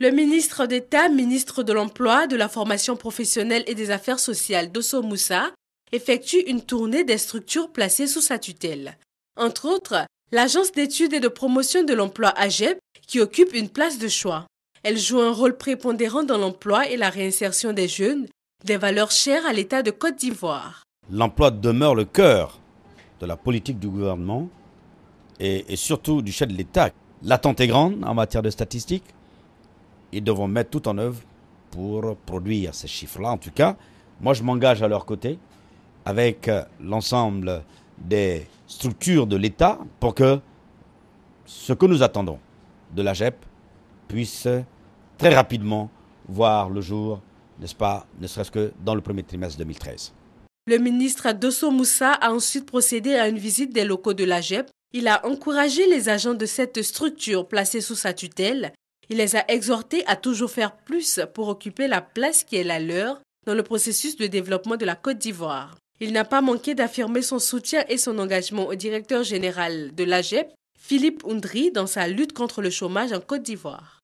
Le ministre d'État, ministre de l'Emploi, de la Formation professionnelle et des Affaires sociales, Dosso Moussa, effectue une tournée des structures placées sous sa tutelle. Entre autres, l'Agence d'études et de promotion de l'emploi AGEP, qui occupe une place de choix. Elle joue un rôle prépondérant dans l'emploi et la réinsertion des jeunes, des valeurs chères à l'État de Côte d'Ivoire. L'emploi demeure le cœur de la politique du gouvernement et, et surtout du chef de l'État. L'attente est grande en matière de statistiques ils devront mettre tout en œuvre pour produire ces chiffres-là. En tout cas, moi, je m'engage à leur côté avec euh, l'ensemble des structures de l'État pour que ce que nous attendons de la e puisse très rapidement voir le jour, n'est-ce pas, ne serait-ce que dans le premier trimestre 2013. Le ministre Dosso Moussa a ensuite procédé à une visite des locaux de l'AGEP. Il a encouragé les agents de cette structure placée sous sa tutelle il les a exhortés à toujours faire plus pour occuper la place qui est la leur dans le processus de développement de la Côte d'Ivoire. Il n'a pas manqué d'affirmer son soutien et son engagement au directeur général de l'AGEP, Philippe Oundry, dans sa lutte contre le chômage en Côte d'Ivoire.